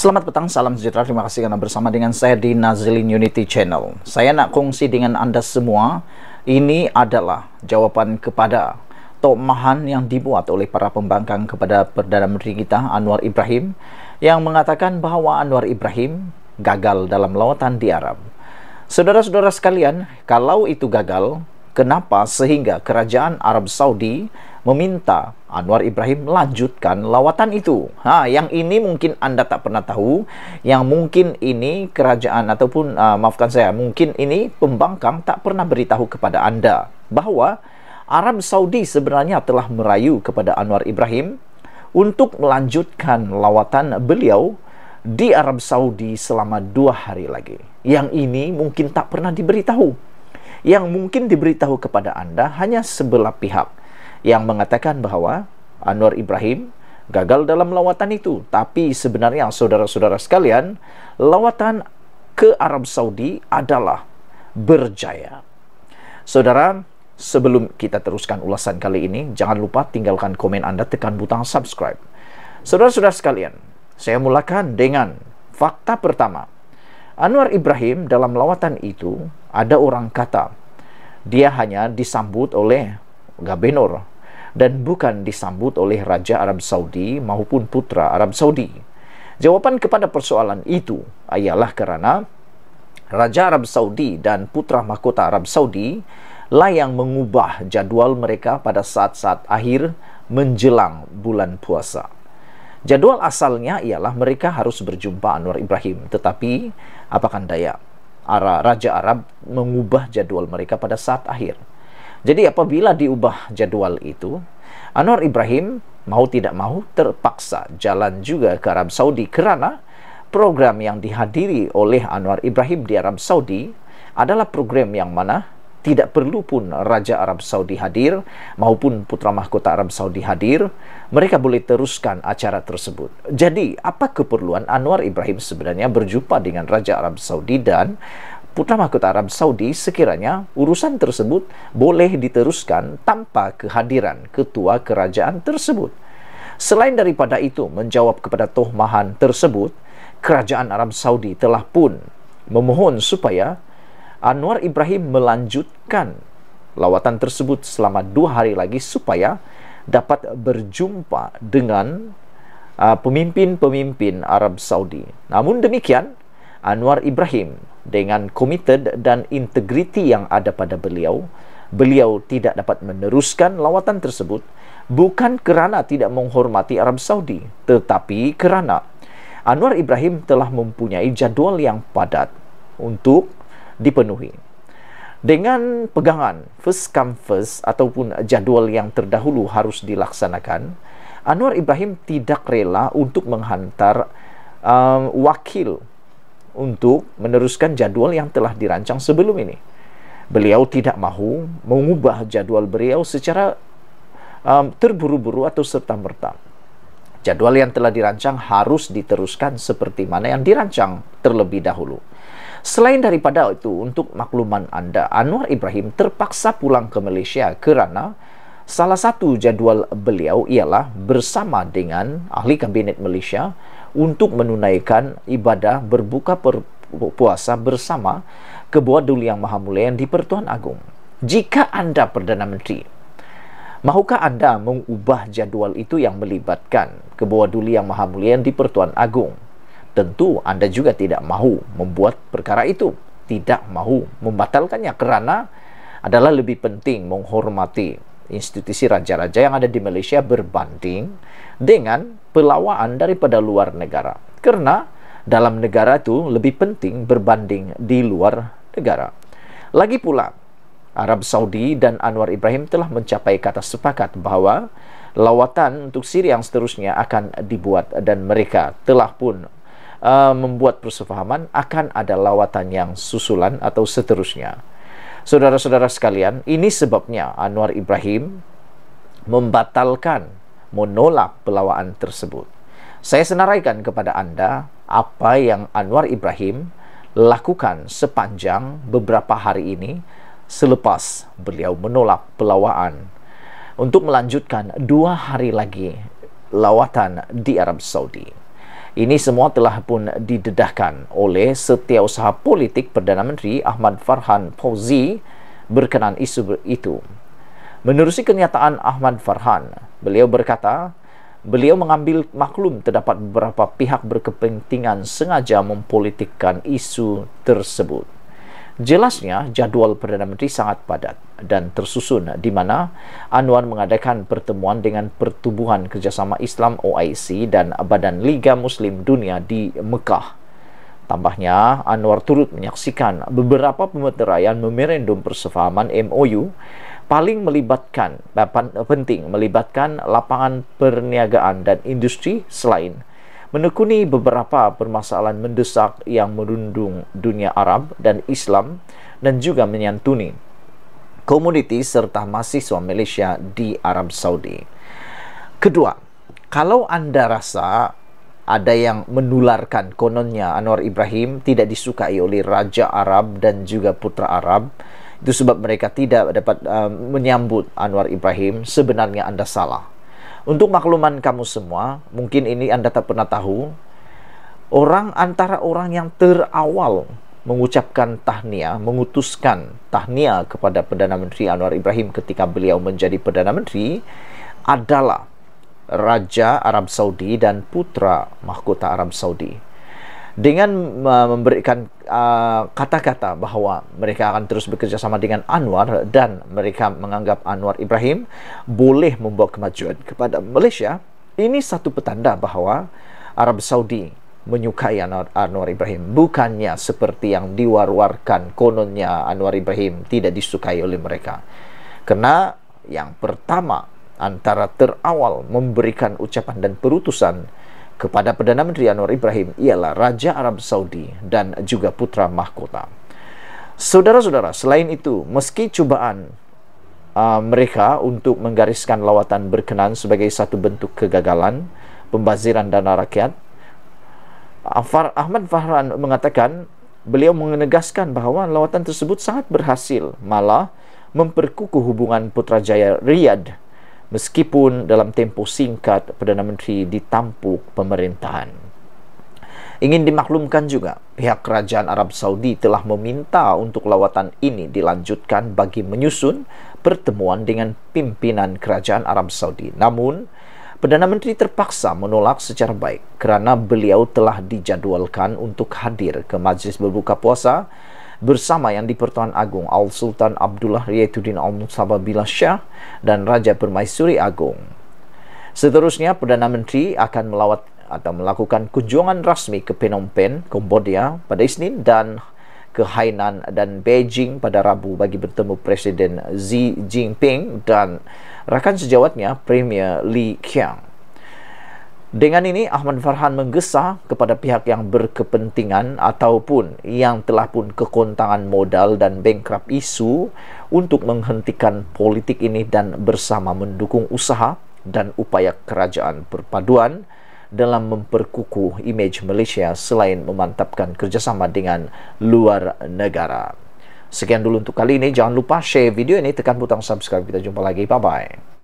Selamat petang, salam sejahtera. Terima kasih karena bersama dengan saya di Nazilin Unity Channel. Saya nak kongsi dengan anda semua. Ini adalah jawapan kepada tokmahan yang dibuat oleh para pembangkang kepada Perdana Menteri kita Anwar Ibrahim yang mengatakan bahawa Anwar Ibrahim gagal dalam lawatan di Arab. Saudara-saudara sekalian, kalau itu gagal, kenapa sehingga kerajaan Arab Saudi meminta Anwar Ibrahim lanjutkan lawatan itu. Ha, yang ini mungkin anda tak pernah tahu, yang mungkin ini kerajaan ataupun uh, maafkan saya, mungkin ini pembangkang tak pernah beritahu kepada anda bahawa Arab Saudi sebenarnya telah merayu kepada Anwar Ibrahim untuk melanjutkan lawatan beliau di Arab Saudi selama dua hari lagi. Yang ini mungkin tak pernah diberitahu. Yang mungkin diberitahu kepada anda hanya sebelah pihak yang mengatakan bahawa Anwar Ibrahim gagal dalam lawatan itu. Tapi sebenarnya saudara-saudara sekalian, lawatan ke Arab Saudi adalah berjaya. Saudara, sebelum kita teruskan ulasan kali ini, jangan lupa tinggalkan komen Anda, tekan butang subscribe. Saudara-saudara sekalian, saya mulakan dengan fakta pertama. Anwar Ibrahim dalam lawatan itu ada orang kata dia hanya disambut oleh Gabenor dan bukan disambut oleh Raja Arab Saudi maupun Putra Arab Saudi. Jawapan kepada persoalan itu ialah kerana Raja Arab Saudi dan Putra Mahkota Arab Saudi lah yang mengubah jadual mereka pada saat-saat akhir menjelang bulan puasa. Jadual asalnya ialah mereka harus berjumpa Anwar Ibrahim tetapi apakah daya Raja Arab mengubah jadual mereka pada saat akhir. Jadi apabila diubah jadual itu, Anwar Ibrahim mau tidak mau terpaksa jalan juga ke Arab Saudi kerana program yang dihadiri oleh Anwar Ibrahim di Arab Saudi adalah program yang mana tidak perlu pun Raja Arab Saudi hadir maupun Putra Mahkota Arab Saudi hadir, mereka boleh teruskan acara tersebut. Jadi, apa keperluan Anwar Ibrahim sebenarnya berjumpa dengan Raja Arab Saudi dan Putra Mahkota Arab Saudi sekiranya urusan tersebut boleh diteruskan tanpa kehadiran ketua kerajaan tersebut. Selain daripada itu, menjawab kepada tohmahan tersebut, kerajaan Arab Saudi telah pun memohon supaya Anwar Ibrahim melanjutkan lawatan tersebut selama dua hari lagi supaya dapat berjumpa dengan uh, pemimpin-pemimpin uh, Arab Saudi. Namun demikian, Anwar Ibrahim dengan komited dan integriti yang ada pada beliau, beliau tidak dapat meneruskan lawatan tersebut bukan kerana tidak menghormati Arab Saudi, tetapi kerana Anwar Ibrahim telah mempunyai jadual yang padat untuk dipenuhi. Dengan pegangan first come first ataupun jadual yang terdahulu harus dilaksanakan, Anwar Ibrahim tidak rela untuk menghantar um, wakil untuk meneruskan jadual yang telah dirancang sebelum ini. Beliau tidak mahu mengubah jadual beliau secara um, terburu-buru atau serta-merta. Jadual yang telah dirancang harus diteruskan seperti mana yang dirancang terlebih dahulu. Selain daripada itu, untuk makluman Anda, Anwar Ibrahim terpaksa pulang ke Malaysia kerana salah satu jadual beliau ialah bersama dengan ahli kabinet Malaysia untuk menunaikan ibadah berbuka puasa bersama kebua duli yang maha mulia yang dipertuan agung. Jika anda Perdana Menteri, mahukah anda mengubah jadual itu yang melibatkan kebua duli yang maha mulia yang dipertuan agung? Tentu anda juga tidak mahu membuat perkara itu, tidak mahu membatalkannya kerana adalah lebih penting menghormati institusi raja-raja yang ada di Malaysia berbanding dengan perlawanan daripada luar negara. Karena dalam negara itu lebih penting berbanding di luar negara. Lagi pula, Arab Saudi dan Anwar Ibrahim telah mencapai kata sepakat bahawa lawatan untuk Siri yang seterusnya akan dibuat dan mereka telah pun uh, membuat persefahaman akan ada lawatan yang susulan atau seterusnya. Saudara-saudara sekalian, ini sebabnya Anwar Ibrahim membatalkan, menolak pelawaan tersebut. Saya senaraikan kepada Anda apa yang Anwar Ibrahim lakukan sepanjang beberapa hari ini selepas beliau menolak pelawaan untuk melanjutkan dua hari lagi lawatan di Arab Saudi. Ini semua telah pun didedahkan oleh setiausaha politik Perdana Menteri Ahmad Farhan Fauzi berkenaan isu itu. Menerusi kenyataan Ahmad Farhan, beliau berkata, beliau mengambil maklum terdapat beberapa pihak berkepentingan sengaja mempolitikkan isu tersebut. Jelasnya jadwal Perdana Menteri sangat padat dan tersusun di mana Anwar mengadakan pertemuan dengan Pertubuhan Kerjasama Islam OIC dan Badan Liga Muslim Dunia di Mekah. Tambahnya, Anwar turut menyaksikan beberapa pemeteraian memorandum persefahaman MOU paling melibatkan penting melibatkan lapangan perniagaan dan industri selain menekuni beberapa permasalahan mendesak yang merundung dunia Arab dan Islam dan juga menyantuni komuniti serta mahasiswa Malaysia di Arab Saudi. Kedua, kalau anda rasa ada yang menularkan kononnya Anwar Ibrahim tidak disukai oleh Raja Arab dan juga Putra Arab, itu sebab mereka tidak dapat uh, menyambut Anwar Ibrahim, sebenarnya anda salah. Untuk makluman kamu semua, mungkin ini Anda tak pernah tahu, orang antara orang yang terawal mengucapkan tahniah, mengutuskan tahniah kepada Perdana Menteri Anwar Ibrahim ketika beliau menjadi Perdana Menteri adalah Raja Arab Saudi dan Putra Mahkota Arab Saudi dengan uh, memberikan kata-kata uh, bahawa mereka akan terus bekerjasama dengan Anwar dan mereka menganggap Anwar Ibrahim boleh membawa kemajuan kepada Malaysia ini satu petanda bahawa Arab Saudi menyukai Anwar, Anwar Ibrahim bukannya seperti yang diwar-warkan kononnya Anwar Ibrahim tidak disukai oleh mereka kerana yang pertama antara terawal memberikan ucapan dan perutusan kepada Perdana Menteri Anwar Ibrahim ialah Raja Arab Saudi dan juga Putra Mahkota. Saudara-saudara, selain itu, meski cubaan uh, mereka untuk menggariskan lawatan berkenan sebagai satu bentuk kegagalan pembaziran dana rakyat, Afar Ahmad Fahran mengatakan beliau menegaskan bahawa lawatan tersebut sangat berhasil malah memperkukuh hubungan Putrajaya Riyadh meskipun dalam tempoh singkat Perdana Menteri ditampuk pemerintahan. Ingin dimaklumkan juga, pihak Kerajaan Arab Saudi telah meminta untuk lawatan ini dilanjutkan bagi menyusun pertemuan dengan pimpinan Kerajaan Arab Saudi. Namun, Perdana Menteri terpaksa menolak secara baik kerana beliau telah dijadwalkan untuk hadir ke majlis berbuka puasa bersama yang di-Pertuan Agong Al Sultan Abdullah Riyaduddin Al Mustabah Bila Shah dan Raja Permaisuri Agung. Seterusnya Perdana Menteri akan melawat atau melakukan kunjungan rasmi ke Phnom Penh, Kambodia pada Isnin dan ke Hainan dan Beijing pada Rabu bagi bertemu Presiden Xi Jinping dan rakan sejawatnya Premier Li Qiang. Dengan ini Ahmad Farhan menggesa kepada pihak yang berkepentingan ataupun yang telah pun kekontangan modal dan bankrap isu untuk menghentikan politik ini dan bersama mendukung usaha dan upaya kerajaan perpaduan dalam memperkukuh imej Malaysia selain memantapkan kerjasama dengan luar negara. Sekian dulu untuk kali ini. Jangan lupa share video ini, tekan butang subscribe. Kita jumpa lagi. Bye-bye.